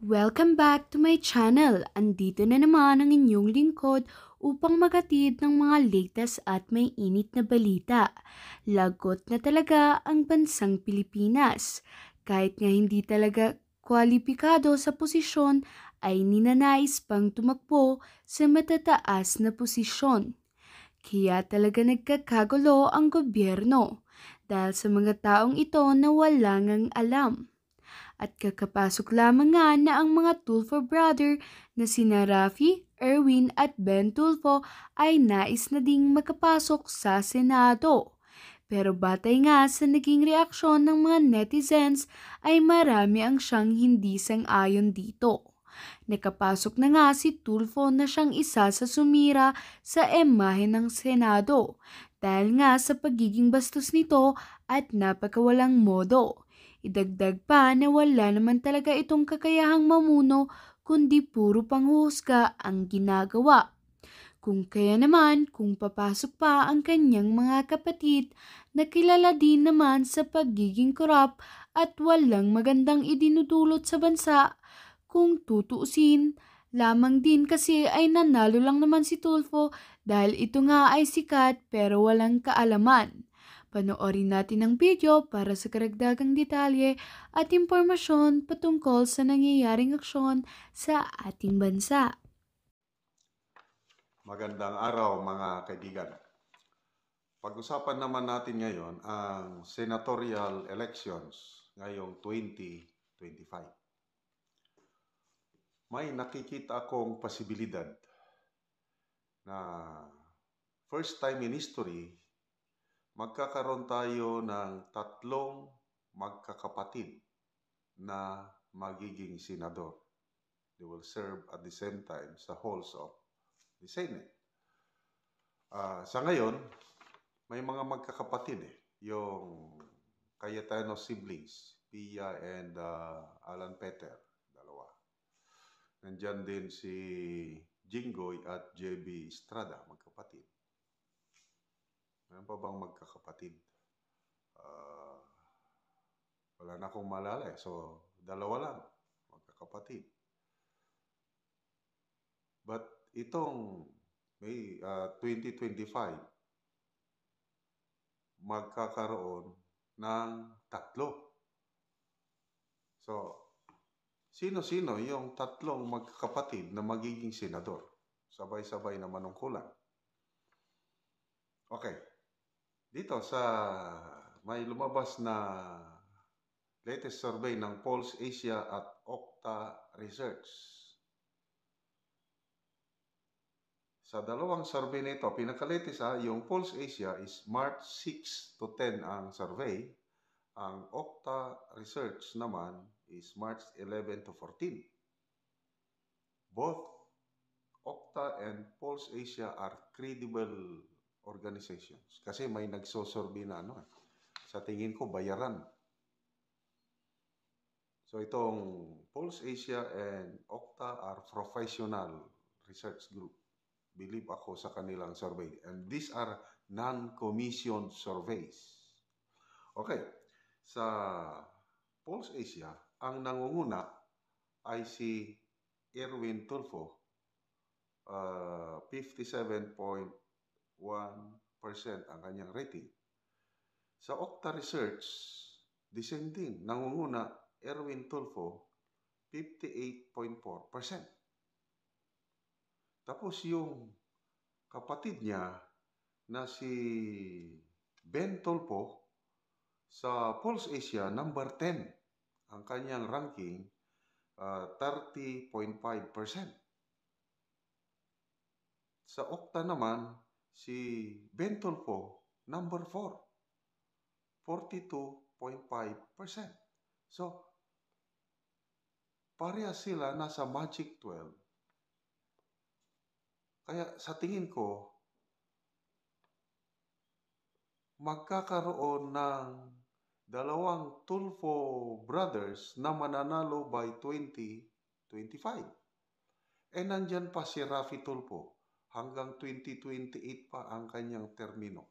Welcome back to my channel! Andito na naman ang inyong lingkod upang magatid ng mga latest at may init na balita. Lagot na talaga ang bansang Pilipinas. Kahit nga hindi talaga kwalipikado sa posisyon ay ninanais pang tumakbo sa matataas na posisyon. Kaya talaga nagkakagulo ang gobyerno dahil sa mga taong ito na walang ang alam. At kakapasok lamang nga na ang mga Tulfo brother na sina Rafi, Erwin at Ben Tulfo ay nais na ding makapasok sa Senado. Pero batay nga sa naging reaksyon ng mga netizens ay marami ang siyang hindi sang-ayon dito. Nakapasok na nga si Tulfo na siyang isa sa sumira sa emahe ng Senado dahil nga sa pagiging bastos nito at napakawalang modo. Idagdag pa na wala naman talaga itong kakayahang mamuno kundi puro panghusga ang ginagawa. Kung kaya naman, kung papasok pa ang kanyang mga kapatid na kilala din naman sa pagiging korap at walang magandang idinudulot sa bansa, kung tutuusin, lamang din kasi ay nanalo lang naman si Tulfo dahil ito nga ay sikat pero walang kaalaman. Panoorin natin ang video para sa karagdagang detalye at impormasyon patungkol sa nangyayaring aksyon sa ating bansa. Magandang araw mga kaibigan. Pag-usapan naman natin ngayon ang senatorial elections ngayong 2025. May nakikita akong posibilidad na first time in history magkakaroon tayo ng tatlong magkakapatid na magiging senador. They will serve at the same time sa halls of the Senate. Uh, sa ngayon, may mga magkakapatid eh. Yung Cayetano siblings, Pia and uh, Alan Peter, dalawa. Nandyan din si Jingoy at JB Estrada, magkapatid. Meron pa bang magkakapatid? Uh, wala na akong malala eh. So, dalawa lang. Magkakapatid. But itong May uh, ah, 2025, magkakaroon ng tatlo. So, sino-sino yung tatlong magkakapatid na magiging senador? Sabay-sabay na manungkulan. Okay dito sa may lumabas na latest survey ng Pulse Asia at Okta Research. Sa dalawang survey nito, pinakalatest ha, ah, yung Pulse Asia is March 6 to 10 ang survey. Ang Okta Research naman is March 11 to 14. Both Okta and Pulse Asia are credible organizations. Kasi may nagsosorbi na ano eh. Sa tingin ko, bayaran. So itong Pulse Asia and Okta are professional research group. Believe ako sa kanilang survey. And these are non-commissioned surveys. Okay. Sa Pulse Asia, ang nangunguna ay si Erwin Tulfo, uh, ah, 57.8% 1% ang kanyang rating. Sa Octa Research, dissenting, nangunguna Erwin Tulfo, 58.4%. Tapos yung kapatid niya na si Ben Tulfo sa Pulse Asia number 10 ang kanyang ranking uh, 30.5%. Sa Octa naman, si Bentolfo, number 4, 42.5%. So, pareha sila nasa Magic 12. Kaya sa tingin ko, magkakaroon ng dalawang Tulfo brothers na mananalo by 2025. E eh, nandyan pa si Rafi Tulfo hanggang 2028 pa ang kanyang termino.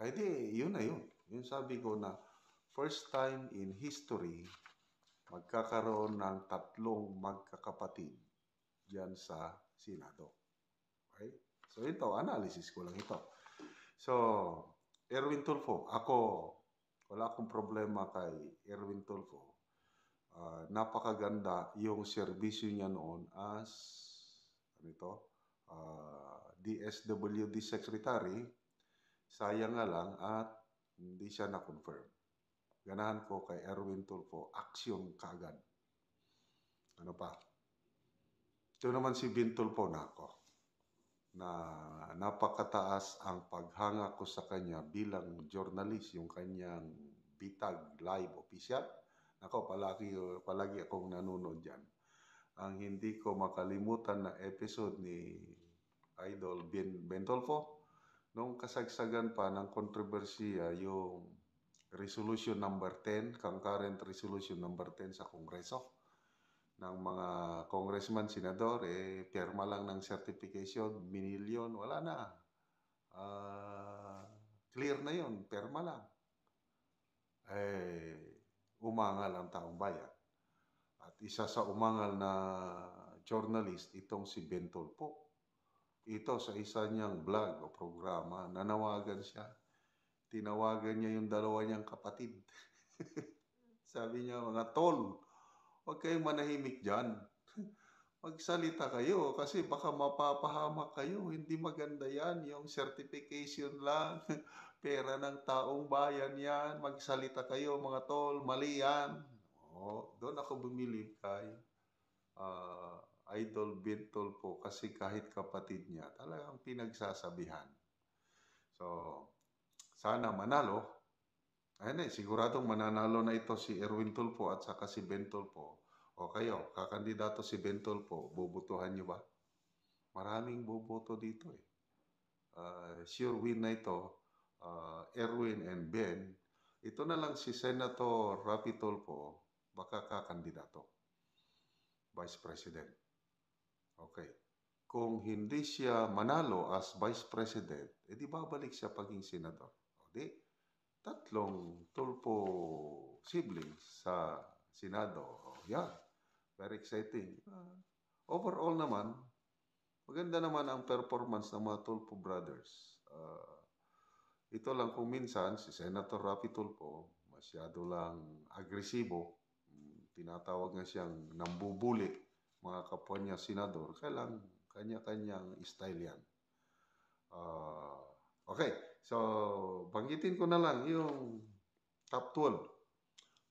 Ay di, yun na yun. Yung sabi ko na first time in history, magkakaroon ng tatlong magkakapatid dyan sa Senado. Okay? So ito, analysis ko lang ito. So, Erwin Tulfo, ako, wala akong problema kay Erwin Tulfo. Uh, napakaganda yung serbisyo niya noon as, ano ito, uh, DSWD Secretary. Sayang nga lang at hindi siya na-confirm. Ganahan ko kay Erwin Tulfo, aksyon kaagad. Ano pa? Ito naman si Bintulfo na ako na napakataas ang paghanga ko sa kanya bilang journalist, yung kanyang Bitag Live Official. Ako, palagi, palagi akong nanonood dyan. Ang hindi ko makalimutan na episode ni idol Ben Bentolfo nung kasagsagan pa ng kontrobersiya yung resolution number 10, concurrent resolution number 10 sa Kongreso ng mga congressman, senador, eh, perma lang ng certification, minilyon, wala na. Uh, clear na yon perma lang. Eh, umangal ang taong bayan. At isa sa umangal na journalist, itong si Bentolfo ito sa isa niyang vlog o programa, nanawagan siya. Tinawagan niya yung dalawa niyang kapatid. Sabi niya, mga tol, huwag kayong manahimik dyan. Magsalita kayo kasi baka mapapahamak kayo. Hindi maganda yan. Yung certification lang, pera ng taong bayan yan. Magsalita kayo mga tol, mali yan. O, doon ako bumili kay uh, idol Birtol po kasi kahit kapatid niya, talagang pinagsasabihan. So, sana manalo. Ayun eh, siguradong mananalo na ito si Erwin Tulpo at saka si Ben Tulpo. O kayo, kakandidato si Ben Tulpo, bubutuhan niyo ba? Maraming boboto dito eh. Uh, sure win na ito, uh, Erwin and Ben. Ito na lang si Senator Rapi Tulpo, baka kakandidato. Vice President. Okay. Kung hindi siya manalo as Vice President, edi babalik siya paging senador. O di, tatlong tulpo siblings sa Senado. O, yan. Very exciting. Uh, overall naman, maganda naman ang performance ng mga Tulpo Brothers. Uh, ito lang kung minsan, si Senator Rafi Tulpo, masyado lang agresibo. Hmm, tinatawag nga siyang nambubuli mga kapwa senador, kailang kanya-kanyang style yan. Uh, okay, so banggitin ko na lang yung top 12.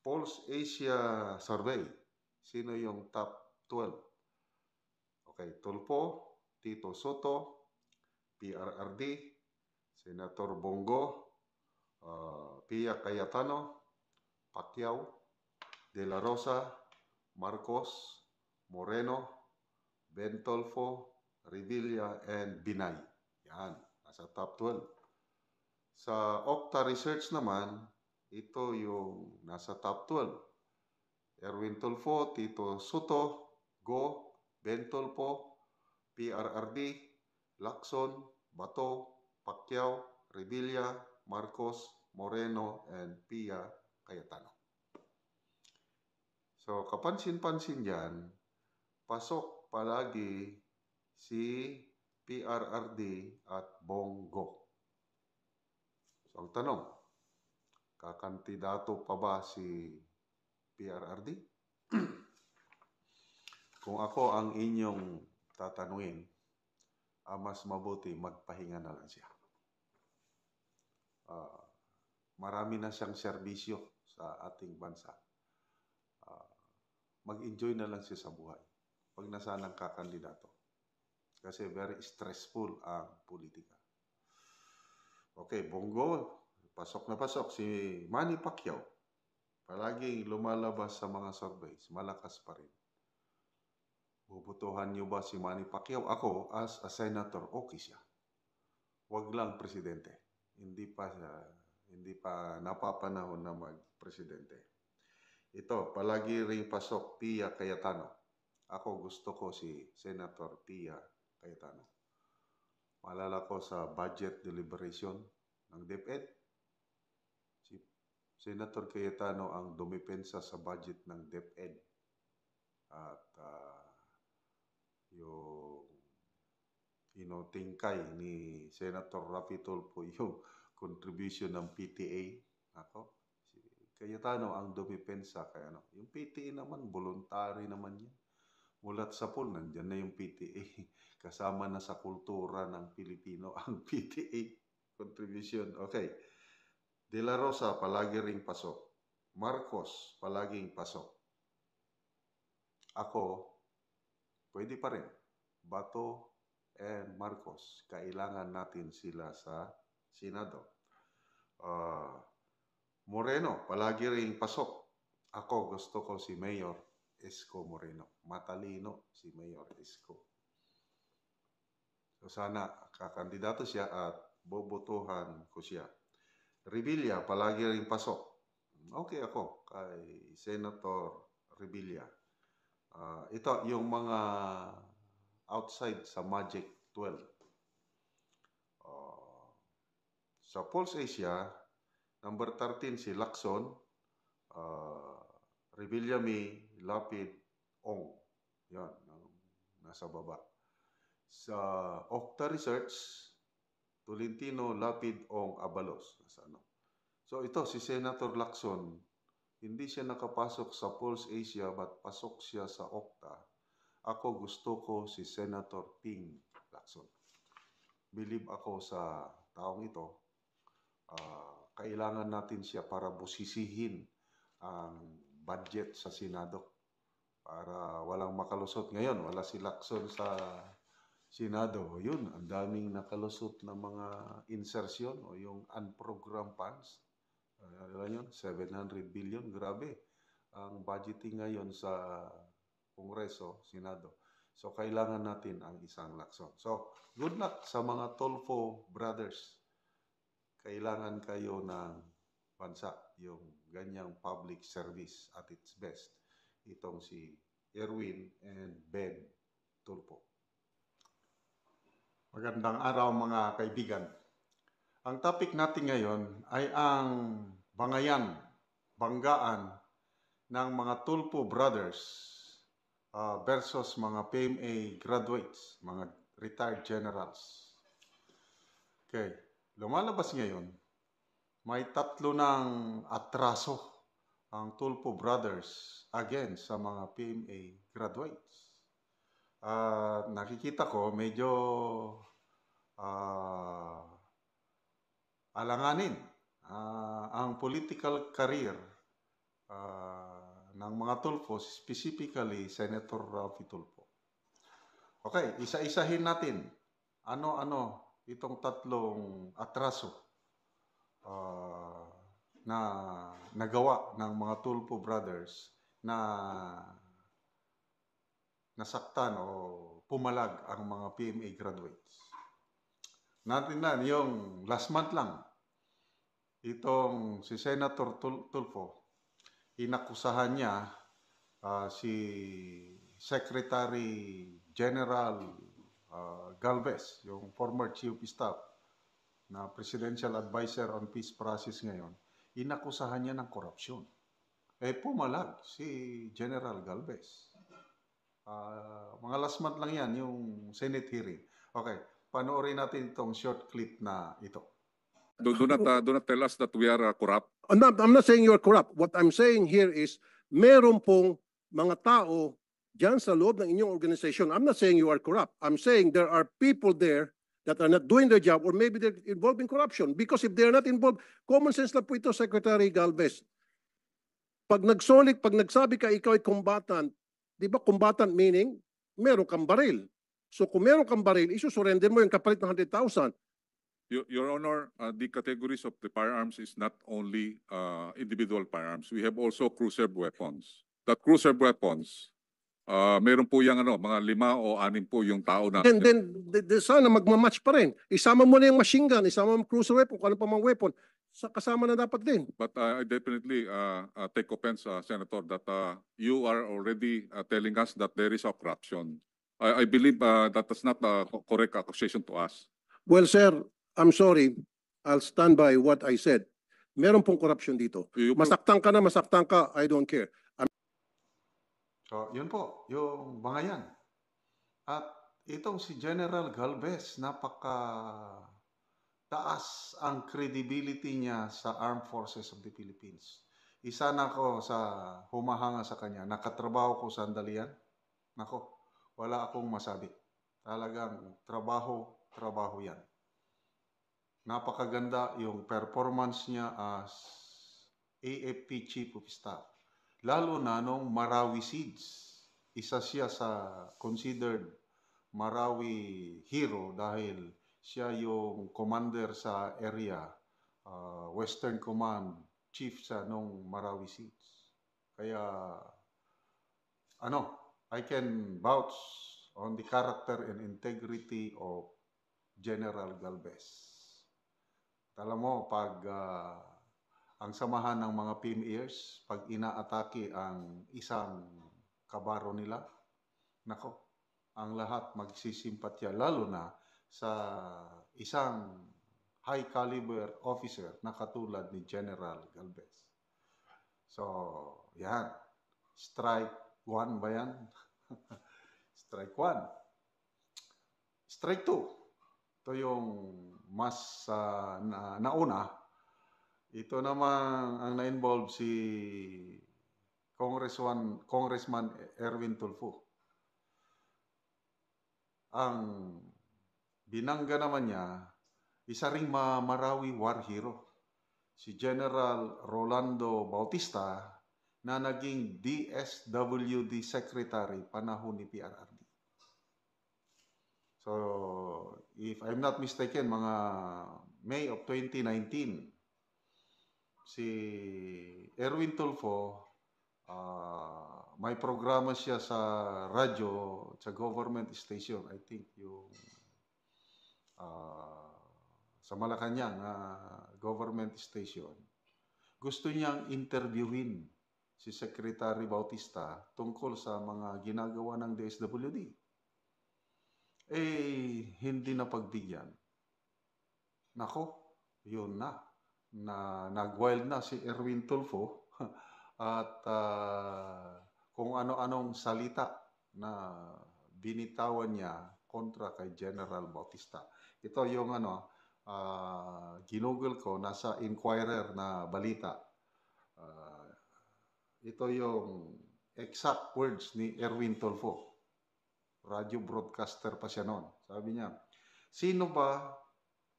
Pulse Asia Survey. Sino yung top 12? Okay, Tulpo, Tito Soto, PRRD, Senator Bongo, uh, Pia Cayetano, Pacquiao, De La Rosa, Marcos, Moreno, Bentolfo, Revilla, and Binay. Yan, nasa top 12. Sa Octa Research naman, ito yung nasa top 12. Erwin Tolfo, Tito Soto, Go, Bentolpo, PRRD, Lacson, Bato, Pacquiao, Revilla, Marcos, Moreno, and Pia Cayetano. So, kapansin-pansin dyan, pasok palagi si PRRD at Bongo. So ang tanong, kakantidato pa ba si PRRD? Kung ako ang inyong tatanungin, ah, mas mabuti magpahinga na lang siya. Uh, marami na siyang serbisyo sa ating bansa. Uh, mag-enjoy na lang siya sa buhay pag nasanang ka kandidato. Kasi very stressful ang politika. Okay, Bongo, pasok na pasok. Si Manny Pacquiao, palaging lumalabas sa mga surveys, malakas pa rin. Bubutuhan niyo ba si Manny Pacquiao? Ako, as a senator, okay siya. Huwag lang presidente. Hindi pa, uh, hindi pa napapanahon na mag-presidente. Ito, palagi rin pasok Tia Cayetano. Ako gusto ko si Senator Tia Cayetano. Malala ko sa budget deliberation ng DepEd, si Senator Cayetano ang dumipensa sa budget ng DepEd. At uh, yung inotingkay ni Senator Rafi Tolpo yung contribution ng PTA. Ako, si Cayetano ang dumipensa kay ano. Yung PTA naman, voluntary naman yan Mulat sa pool, nandyan na yung PTA. Kasama na sa kultura ng Pilipino ang PTA contribution. Okay. De La Rosa, palagi ring pasok. Marcos, palaging pasok. Ako, pwede pa rin. Bato and Marcos, kailangan natin sila sa Senado. Uh, Moreno, palagi ring pasok. Ako gusto ko si Mayor Isko Moreno. Matalino si Mayor Isko. So sana kakandidato siya at bobotohan ko siya. Revilla, palagi rin pasok. Okay ako kay Senator Revilla. Uh, ito, yung mga outside sa Magic 12. Uh, ah, sa Pulse Asia, number 13 si Lacson. Uh, Revillame Lapid Ong. Yan, nasa baba. Sa Octa Research, Tolentino Lapid Ong Abalos. Nasa ano. So ito, si Senator Lacson, hindi siya nakapasok sa Pulse Asia but pasok siya sa Octa. Ako gusto ko si Senator Ping Lacson. Believe ako sa taong ito. Uh, kailangan natin siya para busisihin ang budget sa Senado para walang makalusot. Ngayon, wala si Lakson sa Senado. Yun, ang daming nakalusot na mga insertion o yung unprogrammed funds. Alam ano uh, yun, 700 billion. Grabe ang budgeting ngayon sa Kongreso, Senado. So, kailangan natin ang isang lakson. So, good luck sa mga Tolfo brothers. Kailangan kayo ng bansa, yung ganyang public service at its best itong si Erwin and Ben Tulpo. Magandang araw mga kaibigan. Ang topic natin ngayon ay ang bangayan, banggaan ng mga Tulpo Brothers uh, versus mga PMA graduates, mga retired generals. Okay, lumalabas ngayon may tatlo ng atraso ang Tulpo Brothers again sa mga PMA graduates. Uh, nakikita ko medyo uh, alanganin uh, ang political career uh, ng mga Tulpo, specifically Senator Rafi Tulpo. Okay, isa-isahin natin ano-ano itong tatlong atraso uh, na nagawa ng mga Tulpo Brothers na nasaktan o pumalag ang mga PMA graduates. Natin na yung last month lang, itong si Senator Tulfo, inakusahan niya uh, si Secretary General uh, Galvez, yung former Chief of Staff, na presidential adviser on peace process ngayon, inakusahan niya ng korupsyon. Eh pumalag si General Galvez. Uh, mga last month lang yan, yung Senate hearing. Okay, panoorin natin itong short clip na ito. Do, do, not, uh, do not tell us that we are uh, corrupt. Uh, I'm not, I'm not saying you are corrupt. What I'm saying here is meron pong mga tao dyan sa loob ng inyong organization. I'm not saying you are corrupt. I'm saying there are people there that are not doing their job or maybe they're involved in corruption. Because if they're not involved, common sense lang po ito, Secretary Galvez. Pag nagsolik, pag nagsabi ka ikaw ay combatant, di ba combatant meaning meron kang baril. So kung meron kang baril, isusurrender mo yung kapalit ng 100,000. Your, Your Honor, uh, the categories of the firearms is not only uh, individual firearms. We have also cruiser weapons. That cruiser weapons Uh, meron po yung ano, mga lima o anim po yung tao na... And then, the sana magmamatch pa rin. Isama mo na yung machine gun, isama mo cruiser weapon, kung ano pa mang weapon, sa kasama na dapat din. But uh, I definitely uh, uh, take offense, uh, Senator, that uh, you are already uh, telling us that there is a corruption. I, I believe uh, that is not a correct accusation to us. Well, sir, I'm sorry. I'll stand by what I said. Meron pong corruption dito. Masaktan ka na, masaktan ka, I don't care. So, oh, yun po, yung bangayan. At itong si General Galvez, napaka taas ang credibility niya sa Armed Forces of the Philippines. Isa na ako sa humahanga sa kanya. Nakatrabaho ko sandali yan. Nako, wala akong masabi. Talagang trabaho, trabaho yan. Napakaganda yung performance niya as AFP Chief of Staff. Lalo na nung Marawi Siege. Isa siya sa considered Marawi hero dahil siya yung commander sa area, uh, Western Command chief sa nung Marawi Siege. Kaya, ano, I can vouch on the character and integrity of General Galvez. Alam mo, pag uh, ang samahan ng mga ears pag inaatake ang isang kabaro nila. Nako, ang lahat magsisimpatya lalo na sa isang high caliber officer na katulad ni General Galvez. So, yan. Strike 1 ba yan? Strike 1. Strike 2. Ito yung mas uh, na, nauna ito naman ang na-involve si Congressman, Congressman Erwin Tulfo. Ang binangga naman niya, isa ring Marawi war hero, si General Rolando Bautista na naging DSWD Secretary panahon ni PRRD. So, if I'm not mistaken, mga May of 2019, si Erwin Tulfo, uh, may programa siya sa radyo, sa government station, I think yung uh, sa Malacanang uh, government station. Gusto niyang interviewin si Secretary Bautista tungkol sa mga ginagawa ng DSWD. Eh, hindi na pagbigyan. Nako, yun na na nag-wild na si Erwin Tulfo at uh, kung ano-anong salita na binitawan niya kontra kay General Bautista. Ito yung ano, uh, ginugol ko, nasa Inquirer na balita. Uh, ito yung exact words ni Erwin Tolfo. Radio broadcaster pa siya noon. Sabi niya, sino ba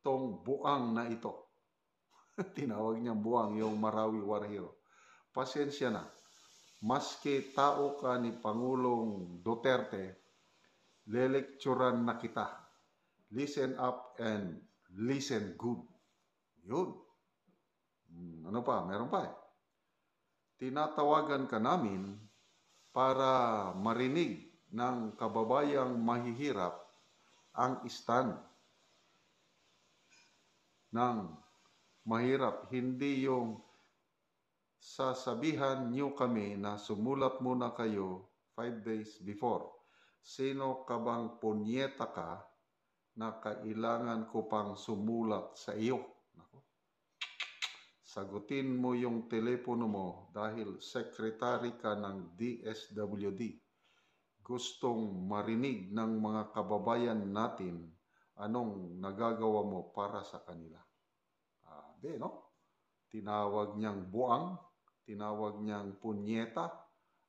tong buang na ito? Tinawag niya buwang yung Marawi war hero. Pasensya na. Maski tao ka ni Pangulong Duterte, lelekturan na kita. Listen up and listen good. Yun. Ano pa? Meron pa eh. Tinatawagan ka namin para marinig ng kababayang mahihirap ang stand ng mahirap. Hindi yung sasabihan nyo kami na sumulat muna kayo 5 days before. Sino ka bang punyeta ka na kailangan ko pang sumulat sa iyo? Sagutin mo yung telepono mo dahil sekretary ka ng DSWD. Gustong marinig ng mga kababayan natin anong nagagawa mo para sa kanila. Grabe, no? Tinawag niyang buang, tinawag niyang punyeta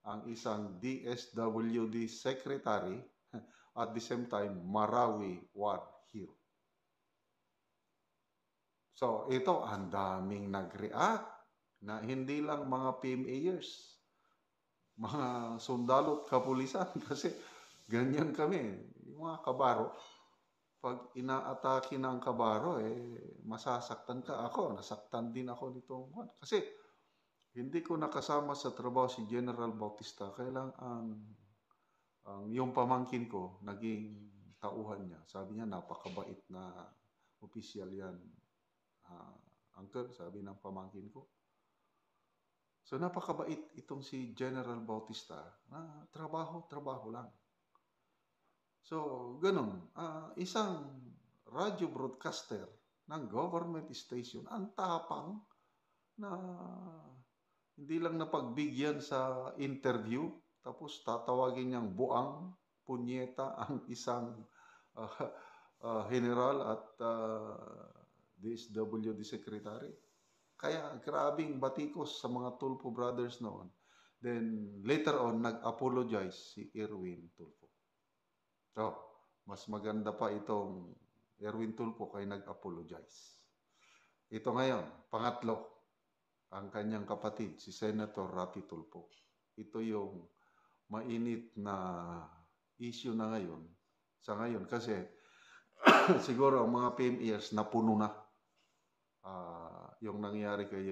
ang isang DSWD secretary at the same time Marawi war hero. So ito ang daming nag-react na hindi lang mga PMAers, mga sundalo at kapulisan kasi ganyan kami, yung mga kabaro pag inaatake na ang kabaro, eh, masasaktan ka. Ako, nasaktan din ako nitong one. Kasi, hindi ko nakasama sa trabaho si General Bautista. Kailang ang, ang yung pamangkin ko, naging tauhan niya. Sabi niya, napakabait na official yan. Uh, uncle, sabi ng pamangkin ko. So, napakabait itong si General Bautista. Na, trabaho, trabaho lang. So, ganun. Uh, isang radio broadcaster ng government station, ang tapang na hindi lang napagbigyan sa interview, tapos tatawagin niyang buang, punyeta ang isang uh, uh, general at uh, DSWD secretary. Kaya grabing batikos sa mga Tulfo brothers noon. Then later on, nag-apologize si Irwin Tulfo. So, mas maganda pa itong Erwin Tulfo kay nag-apologize. Ito ngayon, pangatlo, ang kanyang kapatid, si Senator Rapi Tulfo. Ito yung mainit na issue na ngayon sa ngayon kasi siguro ang mga PMEs napuno na uh, yung nangyari kay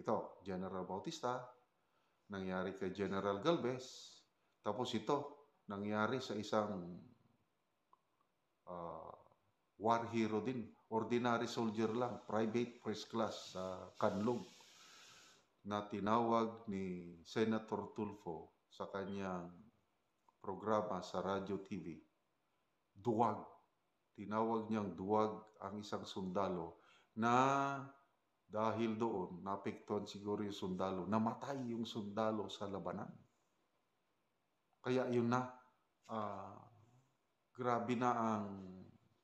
ito, General Bautista, nangyari kay General Galvez, tapos ito, nangyari sa isang uh, war hero din. Ordinary soldier lang, private press class sa uh, Kanlog na tinawag ni Senator Tulfo sa kanyang programa sa radio TV, Duwag. Tinawag niyang duwag ang isang sundalo na dahil doon, napektuhan siguro yung sundalo, namatay yung sundalo sa labanan. Kaya yun na, uh, grabe na ang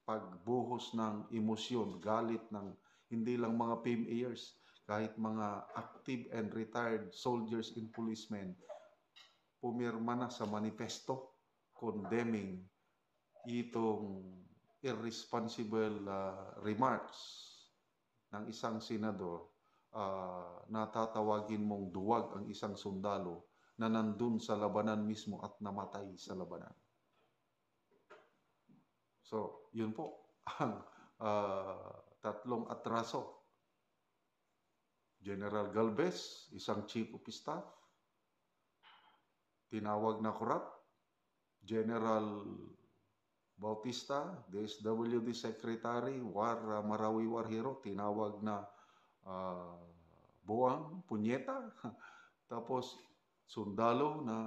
pagbuhos ng emosyon, galit ng hindi lang mga PMAers, kahit mga active and retired soldiers and policemen, pumirma na sa manifesto condemning itong irresponsible uh, remarks ng isang senador uh, ah, tatawagin mong duwag ang isang sundalo na nandun sa labanan mismo at namatay sa labanan. So, yun po ang uh, tatlong atraso. General Galvez, isang chief of staff, tinawag na corrupt. General Bautista, DSWD Secretary, War ah, Marawi War Hero, tinawag na uh, ah, Boang, Punyeta. Tapos sundalo na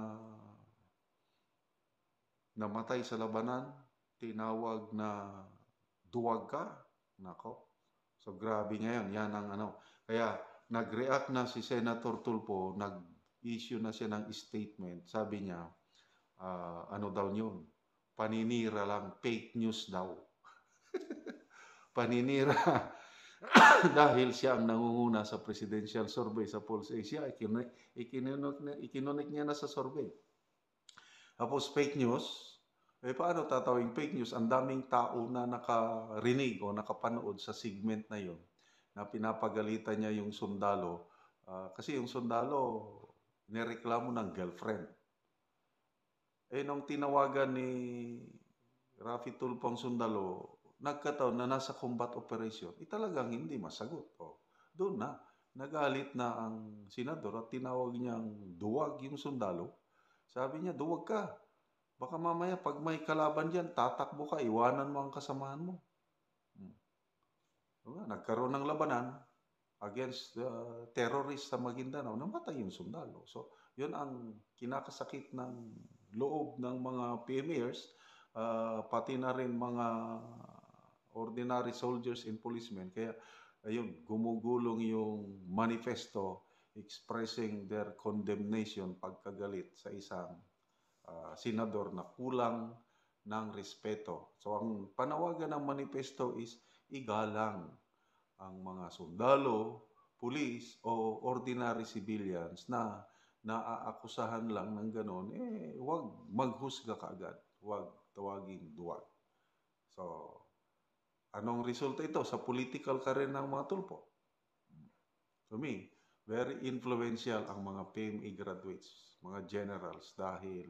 namatay sa labanan, tinawag na duwag ka. Nako. So grabe ngayon, yan ang ano. Kaya nag-react na si Senator Tulpo, nag-issue na siya ng statement. Sabi niya, uh, ano daw yun? Paninira lang, fake news daw. paninira dahil siya ang nangunguna sa presidential survey sa Pulse Asia, ikinunok niya na sa survey. Tapos fake news, eh paano tatawing fake news? Ang daming tao na nakarinig o nakapanood sa segment na yon na pinapagalitan niya yung sundalo. Uh, kasi yung sundalo, nireklamo ng girlfriend. Eh nung tinawagan ni Rafi Tulpo sundalo, nagkataon na nasa combat operation, eh, talagang hindi masagot. O, oh, doon na, nagalit na ang senador at tinawag niyang duwag yung sundalo. Sabi niya, duwag ka. Baka mamaya pag may kalaban diyan, tatakbo ka, iwanan mo ang kasamahan mo. Hmm. Nagkaroon ng labanan against the uh, terrorist sa Maguindanao, namatay yung sundalo. So, yun ang kinakasakit ng loob ng mga PMAers, uh, pati na rin mga ordinary soldiers and policemen. Kaya, ayun, gumugulong yung manifesto expressing their condemnation pagkagalit sa isang uh, senador na kulang ng respeto. So ang panawagan ng manifesto is igalang ang mga sundalo, pulis o ordinary civilians na naaakusahan lang ng ganon, eh wag maghusga kaagad, wag tawaging duwag. So Anong resulta ito sa political career ng mga tulpo? To me, very influential ang mga PMA e graduates, mga generals dahil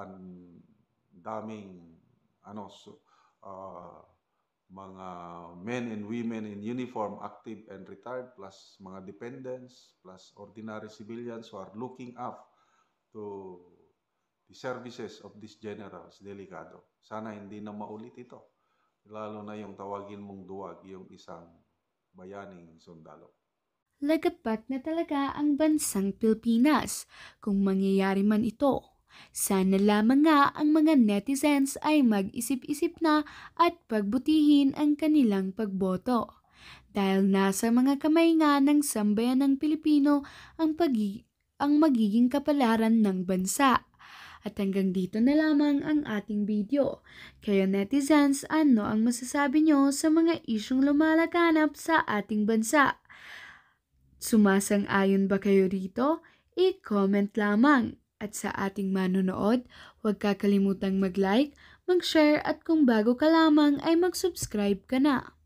ang daming ano so, uh, mga men and women in uniform, active and retired, plus mga dependents, plus ordinary civilians who are looking up to the services of these generals, delikado. Sana hindi na maulit ito lalo na yung tawagin mong duwag yung isang bayaning sundalo. Lagapat na talaga ang bansang Pilipinas kung mangyayari man ito. Sana lamang nga ang mga netizens ay mag-isip-isip na at pagbutihin ang kanilang pagboto. Dahil nasa mga kamay nga ng sambayan ng Pilipino ang, pag- ang magiging kapalaran ng bansa. At hanggang dito na lamang ang ating video. Kayo netizens, ano ang masasabi nyo sa mga isyong lumalaganap sa ating bansa? Sumasang-ayon ba kayo rito? I-comment lamang. At sa ating manonood, huwag kakalimutang mag-like, mag-share at kung bago ka lamang ay mag-subscribe ka na.